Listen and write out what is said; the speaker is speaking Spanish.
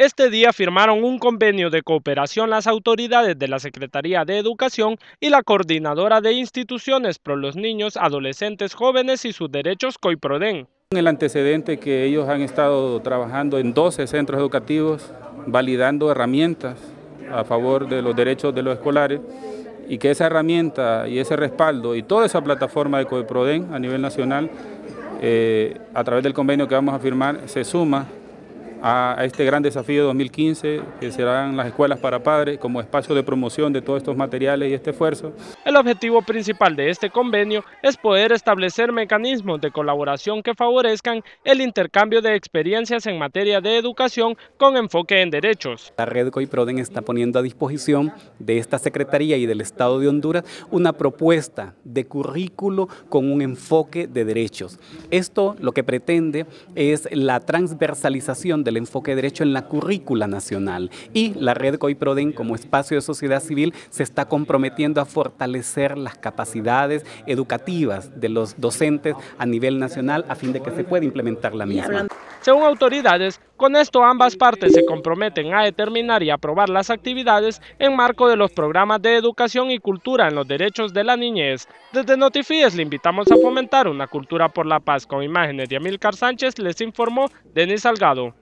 Este día firmaron un convenio de cooperación las autoridades de la Secretaría de Educación y la Coordinadora de Instituciones por los Niños, Adolescentes, Jóvenes y sus Derechos COIPRODEN. El antecedente que ellos han estado trabajando en 12 centros educativos, validando herramientas a favor de los derechos de los escolares, y que esa herramienta y ese respaldo y toda esa plataforma de COIPRODEN a nivel nacional, eh, a través del convenio que vamos a firmar, se suma a, este gran desafío 2015, que serán las escuelas para padres como espacio de promoción de todos estos materiales y este esfuerzo. El objetivo principal de este convenio es poder establecer mecanismos de colaboración que favorezcan el intercambio de experiencias en materia de educación con enfoque en derechos. La red COIPRODEN está poniendo a disposición de esta Secretaría y del Estado de Honduras una propuesta de currículo con un enfoque de derechos. Esto lo que pretende es la transversalización de el enfoque derecho en la currícula nacional. Y la red COIPRODEN como espacio de sociedad civil se está comprometiendo a fortalecer las capacidades educativas de los docentes a nivel nacional a fin de que se pueda implementar la misma. Según autoridades, con esto ambas partes se comprometen a determinar y aprobar las actividades en marco de los programas de educación y cultura en los derechos de la niñez. Desde Notifies le invitamos a fomentar una cultura por la paz con imágenes de Amílcar Sánchez, les informó Denis Salgado.